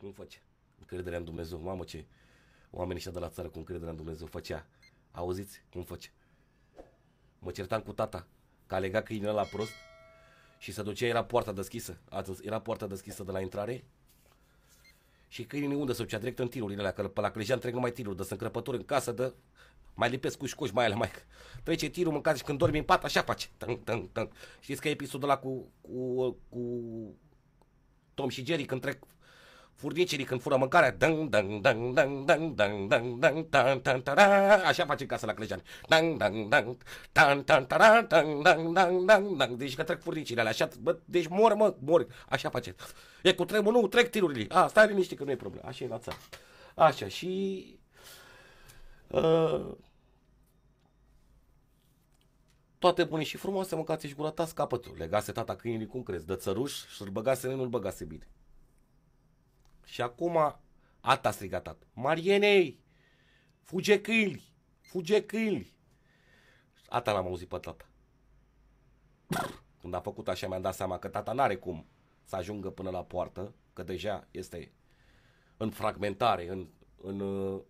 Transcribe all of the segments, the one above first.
Cum face? Încredere în Dumnezeu. Mamă ce oamenii ăștia de la țară cu încredere în Dumnezeu făcea. Auziți? Cum face? Mă certam cu tata că a legat câinele la prost și se ducea, era poarta deschisă. era poarta deschisă de la intrare și câinii unde se ducea direct în tirurile alea, că pe la Clejean trec numai tiruri, de sunt crăpături în casă, de mai lipesc cu școși, mai ale mai trece tirul, mâncați și când dormi în pat, așa face. Tân, tân, tân. Știți că episodul ăla cu, cu, cu Tom și Jerry când trec furnicerii când fură mâncarea, dang, dang, dang, dang, dang, dang, dang, dang, dang, dang, dang, așa face casa la Clejan. Dang, dang, dang, dang, dang, dang, dang, dang, dang, dang, dang. Deci că trec furnicile alea, așa, bă, deci mor, mă, mor, așa face. E cu tremur, nu, trec tirurile. A, stai liniște că nu e problemă, așa e la țară. Așa, și... Uh, toate bune și frumoase, mâncați și curatați capătul. Legase tata câinii, cum crezi, dățăruș și îl băgase, nu îl băgase bine. Și acum Ata a strigat tată. Marienei! Fuge câini! Fuge câini! Ata l-am auzit pe tata. Când a făcut așa mi-am dat seama că tata n-are cum să ajungă până la poartă, că deja este în fragmentare, în, în, uh,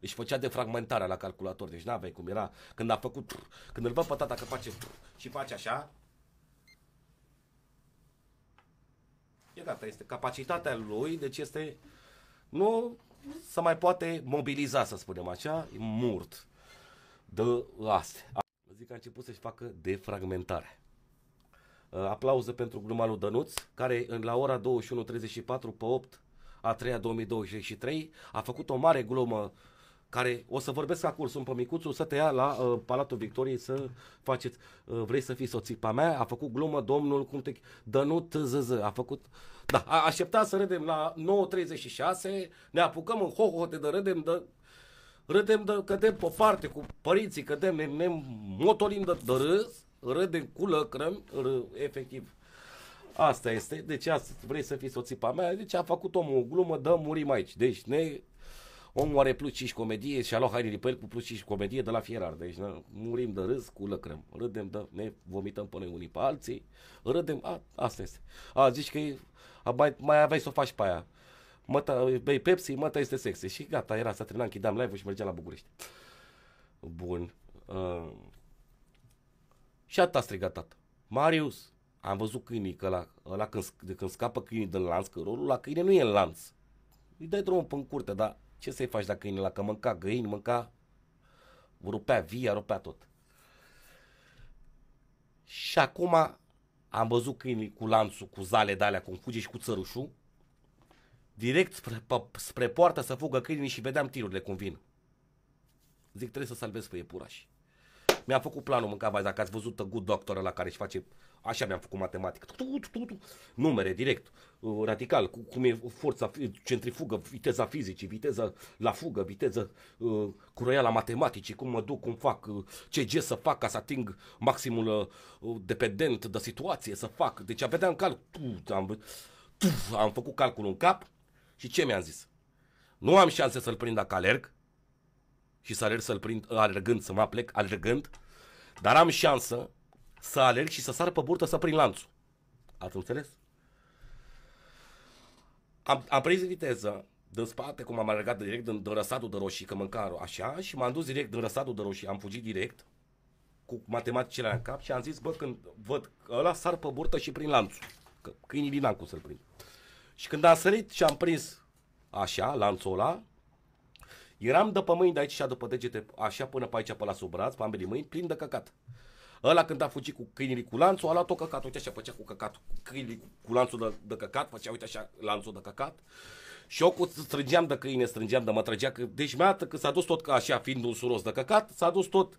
își făcea de fragmentarea la calculator, deci n-aveai cum era. Când a făcut, când îl văd pe tata că face și face așa, gata, este capacitatea lui, deci este, nu să mai poate mobiliza, să spunem așa, murt de astea. Zic că a început să-și facă defragmentare. Uh, aplauze pentru gluma lui Dănuț, care la ora 21.34 pe 8 a 3 -a 2023 a făcut o mare glumă care o să vorbesc acum, sunt pe micuțul, să te ia la uh, Palatul Victoriei să faceți, uh, vrei să fii soțipa mea, a făcut glumă domnul, cum te, Dănut ZZ, a făcut, da, a așteptat să râdem la 9.36, ne apucăm în hohote de râdem, de, râdem, de, cădem pe parte cu părinții, cădem, ne, ne motorim de, de râs, râdem cu lăcrăm, râ, efectiv. Asta este, deci asta, vrei să fii soțipa mea, deci a făcut omul o glumă, dă murim aici. Deci ne Omul are plus 5 comedie și a luat hainele pe el cu plus 5 comedie de la fierar. Deci na, murim de râs cu lăcrăm. Râdem, de, ne vomităm pe noi unii pe alții. Râdem, a, asta este. A, zici că e, a, mai, mai aveai să o faci pe aia. Măta, bei Pepsi, măta este sexy. Și gata, era să terminam, închideam live-ul și mergeam la București. Bun. Uh, și atât a strigat tata. Marius, am văzut câinii, că la, ăla când, de când scapă câinii de lanț, că rolul la câine nu e în lanț. Îi dai drumul până în curte, dar ce să-i faci dacă câinele, că mânca găini, mânca, rupea via, rupea tot. Și acum am văzut câinii cu lanțul, cu zale de alea, cum fuge și cu țărușul, direct spre, pe, spre poartă să fugă câinii și vedeam tirurile cum vin. Zic, trebuie să salvez pe iepurași. Mi-am făcut planul, mâncava, dacă ați văzut Good Doctor la care își face Așa mi-am făcut matematică. Numere direct, uh, radical, cum e forța centrifugă, viteza fizicii, viteza la fugă, viteza uh, la matematicii, cum mă duc, cum fac, uh, ce gest să fac ca să ating maximul dependent de situație, să fac. Deci aveam calcul, am, am făcut calculul în cap și ce mi-am zis? Nu am șanse să-l prind dacă alerg și să alerg să-l prind alergând, să mă aplec alergând, dar am șansă să alerg și să sar pe burtă să prin lanțul. Ați înțeles? Am, am prins viteză din spate, cum am alergat direct din, din răsadul de roșii, că mânca așa, și m-am dus direct din răsadul de roșii, am fugit direct cu matematicile în cap și am zis, bă, când văd că ăla sar pe burtă și prin lanțul, că câinii din lanțul cum să-l prind. Și când am sărit și am prins așa, lanțul ăla, eram de pe mâini de aici și pe degete, așa până pe aici, pe la sub braț, pe ambele mâini, plin de căcat. Ăla când a fugit cu câinii cu lanțul, a luat-o căcat. Uite așa făcea cu căcat, câinii cu lanțul de, de căcat, făcea uite așa lanțul de căcat. Și eu cu strângeam de câine, strângeam de mă trăgea. Că, deci mi-a că s-a dus tot ca așa, fiind un suros de căcat, s-a dus tot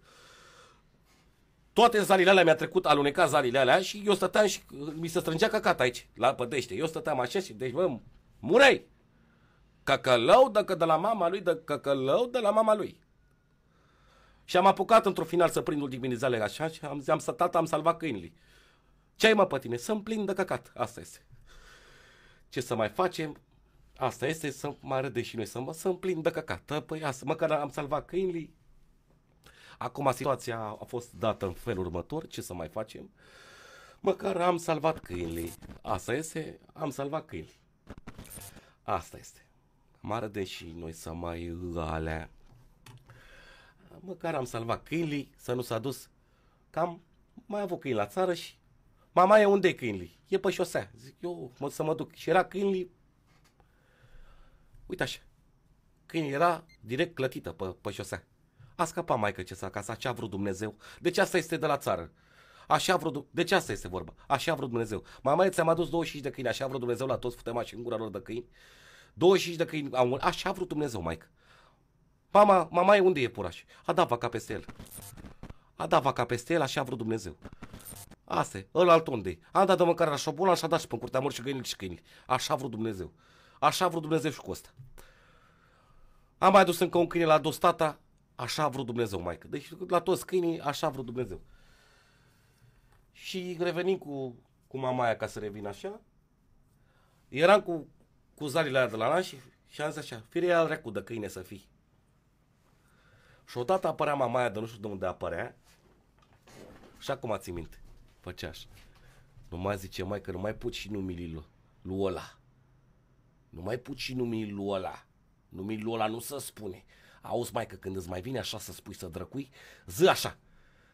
toate zalile alea mi-a trecut, aluneca zalile alea și eu stăteam și mi se strângea căcat aici, la pădește. Eu stăteam așa și deci, bă, murei! Căcălău de, de la mama lui, de căcălău de la mama lui. Și am apucat într-o final să prind ultimizale așa și am, am stat, am salvat câinile. Ce ai mă pe tine? Să-mi plin de căcat. Asta este. Ce să mai facem? Asta este să mai râde și noi, să mă să plin de căcat. Păi asta, măcar am salvat câinile. Acum situația a fost dată în felul următor, ce să mai facem? Măcar am salvat câinile. Asta este, am salvat câinile. Asta este. Mare deși noi să mai alea măcar am salvat câinii, să nu s-a dus. Cam mai avut câini la țară și mama e unde câinii? E pe șosea. Zic eu mă, să mă duc. Și era câinii, uite așa, câinii era direct clătită pe, pe șosea. A scăpat maică ce s-a acasă, ce a vrut Dumnezeu. Deci asta este de la țară. Așa a vrut, deci asta este vorba. Așa a vrut Dumnezeu. Mama, e ți-am adus 25 de câini, așa a vrut Dumnezeu la toți futemași în gura lor de câini. 25 de câini, așa a vrut Dumnezeu, maică. Mama, mama, unde e puraș? A dat vaca peste el. A dat vaca peste el, așa a vrut Dumnezeu. Asta e, ăla alt unde Am dat de mâncare la șobolan așa a dat și pe curtea și găinile și câinile. Așa a vrut Dumnezeu. Așa a vrut Dumnezeu și cu ăsta. Am mai dus încă un câine la dostata, așa a vrut Dumnezeu, maică. Deci la toți câinii, așa a vrut Dumnezeu. Și revenim cu, cu mama aia, ca să revin așa, eram cu, cu zarile de la lan și, și am zis așa, firea al de câine să fii. Și odată apărea mamaia de nu știu de unde apărea. Și acum ați minte. Făcea așa. Nu mai zice, mai că nu mai put și numii lui, ăla. Nu mai put și numii lui ăla. Numii lui ăla nu se spune. Auzi, mai că când îți mai vine așa să spui să drăcui, zi așa.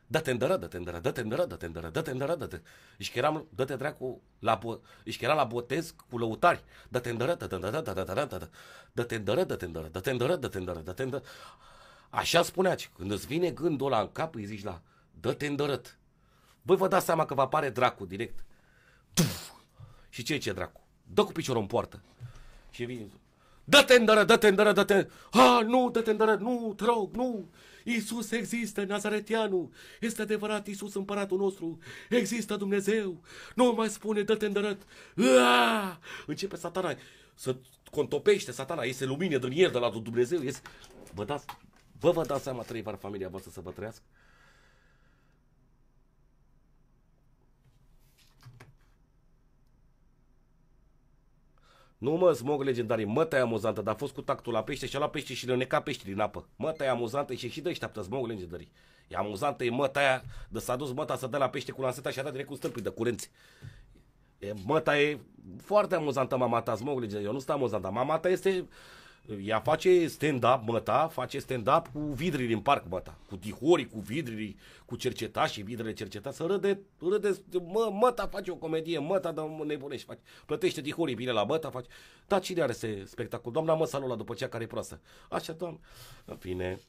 Dă-te îndără, dă-te îndără, dă-te îndără, dă-te îndără, dă-te îndără, dă-te. Ești eram, dă-te dracu, la, bo- ești era la botez cu lăutari. Dă-te îndără, dă-te îndără, dă-te îndără, dă-te îndără, dă-te îndără, dă-te îndără, dă-te îndără, dă-te îndără, dă-te îndără. Așa spunea, când îți vine gândul ăla în cap, îi zici la, dă-te îndărăt. Voi vă dați seama că vă apare dracu direct. Tuf! Și ce e ce dracu? Dă cu piciorul în poartă. Și vine, dă-te îndărăt, dă-te îndărăt, dă-te... Ah, nu, dă-te îndărăt, nu, te rog, nu. Iisus există, Nazaretianu. Este adevărat Iisus împăratul nostru. Există Dumnezeu. Nu mai spune, dă-te îndărăt. Aaaa! Începe satana să contopește satana, iese lumină din el de la Dumnezeu. Iese... Vă dați, Vă vă dați seama, trei var familia voastră să vă trăiască? Nu mă, smog legendarii, mă tăi amuzantă, dar a fost cu tactul la pește și a luat pește și le neca pește din apă. Mă tăi amuzantă și și dă așteaptă smog legendarii. E amuzantă, e măta aia, de s-a dus măta să dă la pește cu lanseta și a dat direct cu stâlpii de curenți. E, măta e foarte amuzantă mama ta, smog legendarii, eu nu sunt amuzantă. Mama ta este ea face stand-up, măta, face stand-up cu vidrii în parc, măta. Cu dihorii, cu vidrii, cu cercetașii, vidrele cercetați. Să râde, râde, mă, măta face o comedie, măta, dar nebunești, face. Plătește dihorii bine la măta, face. Da, cine are se spectacol? Doamna Măsalula, după cea care e proastă. Așa, doamnă. În fine,